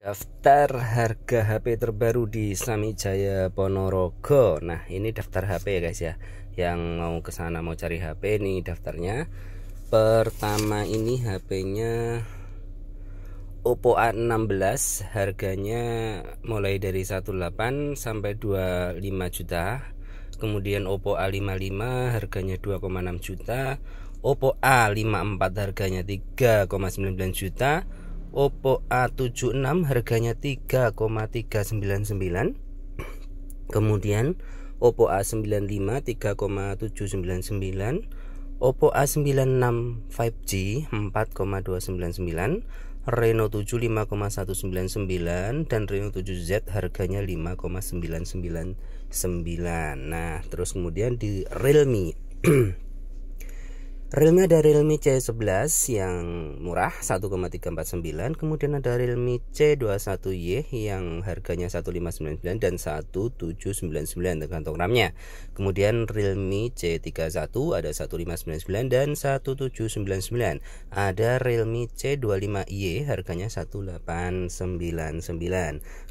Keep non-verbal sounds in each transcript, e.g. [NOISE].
Daftar harga HP terbaru di Jaya Ponorogo. Nah, ini daftar HP ya guys ya. Yang mau ke sana mau cari HP ini daftarnya. Pertama ini HP-nya Oppo A16 harganya mulai dari 18 sampai 25 juta. Kemudian Oppo A55 harganya 2,6 juta. Oppo A54 harganya 3,99 juta. Oppo A76 harganya 3,399 kemudian Oppo A95 3,799 Oppo A96 5G 4,299 Reno 7 5,199 dan Reno 7Z harganya 5,999 nah terus kemudian di Realme [CLEARS THROAT] Realme ada Realme C11 yang murah 1,349 Kemudian ada Realme C21Y yang harganya 1599 dan 1799 tergantung RAM-nya Kemudian Realme C31 ada 1599 dan 1799 Ada Realme C25Y harganya 1899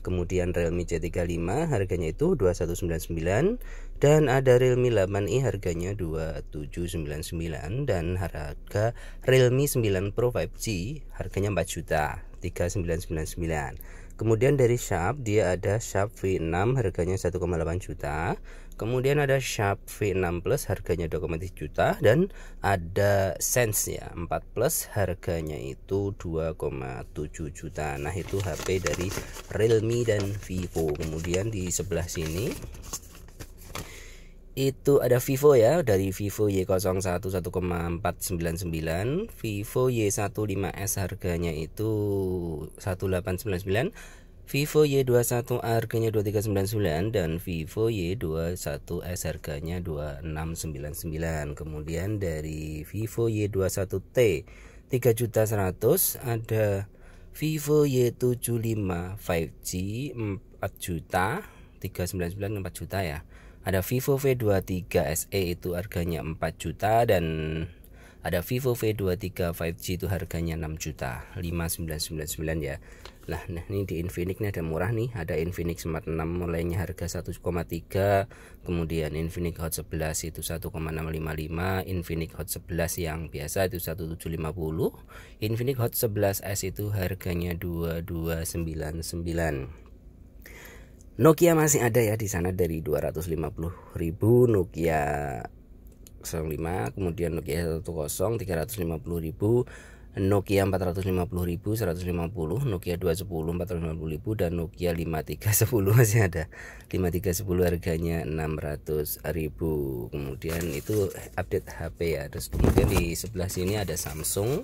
Kemudian Realme C35 harganya itu 2199 Dan ada Realme 8i harganya 2799 dan harga Realme 9 Pro 5G harganya 4 juta 3999 kemudian dari Sharp dia ada Sharp V6 harganya 1,8 juta kemudian ada Sharp V6 Plus harganya 2,3 juta dan ada Sense ya 4 Plus harganya itu 2,7 juta nah itu HP dari Realme dan Vivo kemudian di sebelah sini itu ada Vivo ya dari Vivo Y01 1,499 Vivo Y15s harganya itu 1899 Vivo Y21 harganya 2399 dan Vivo Y21s harganya 2699 kemudian dari Vivo Y21T 3.100 ada Vivo Y75 5G 4 juta 399 4 juta ya ada Vivo V23 SE itu harganya 4 juta dan ada Vivo V23 5G itu harganya 6 juta 5999 ya nah, nah ini di Infinix ini ada murah nih ada Infinix Smart 6 mulainya harga 1,3 kemudian Infinix Hot 11 itu 1,655 Infinix Hot 11 yang biasa itu 1750 Infinix Hot 11s itu harganya 2299 Nokia masih ada ya di sana dari 250.000 Nokia 05 kemudian Nokia 10 350.000 Nokia 450.000 150 Nokia 210 450.000 dan Nokia 5310 [LAUGHS] masih ada 5310 harganya 600.000 kemudian itu update HP ya terus kemudian di sebelah sini ada Samsung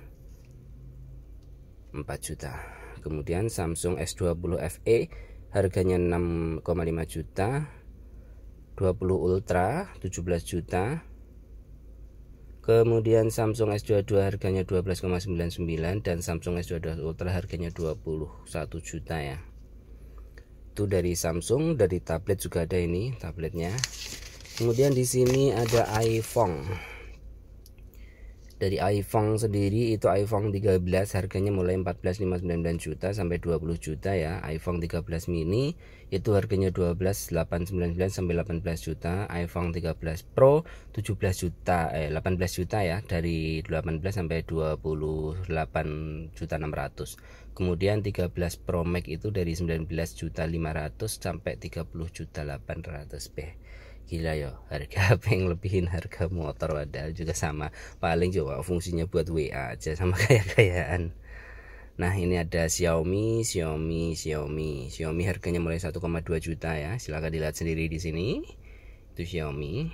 4 juta kemudian Samsung S20 FE harganya 6,5 juta 20 Ultra 17 juta kemudian Samsung S22 harganya 12,99 dan Samsung S22 Ultra harganya 21 juta ya itu dari Samsung dari tablet juga ada ini tabletnya kemudian di sini ada iPhone dari iPhone sendiri itu iPhone 13 harganya mulai 14,599 juta sampai 20 juta ya iPhone 13 mini itu harganya 12,899 sampai 18 juta iPhone 13 Pro 17 juta eh 18 juta ya dari 18 sampai 28 juta 600 kemudian 13 Pro Max itu dari 19 juta 500 sampai 30 juta 800 p gila yo harga [LAUGHS] yang lebihin harga motor padahal juga sama paling juga fungsinya buat WA aja sama [LAUGHS] kayak kayaan Nah ini ada Xiaomi, Xiaomi, Xiaomi, Xiaomi harganya mulai 1,2 juta ya. Silahkan dilihat sendiri di sini. Itu Xiaomi.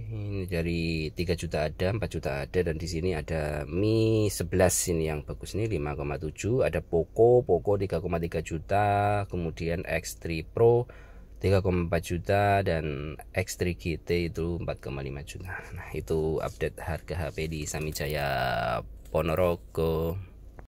Ini dari 3 juta ada, 4 juta ada dan di sini ada Mi 11 ini yang bagus ini 5,7, ada Poco, Poco 3,3 juta, kemudian X3 Pro 3,4 juta dan X3 GT itu 4,5 juta. Nah, itu update harga HP di Samijaya Ponorogo.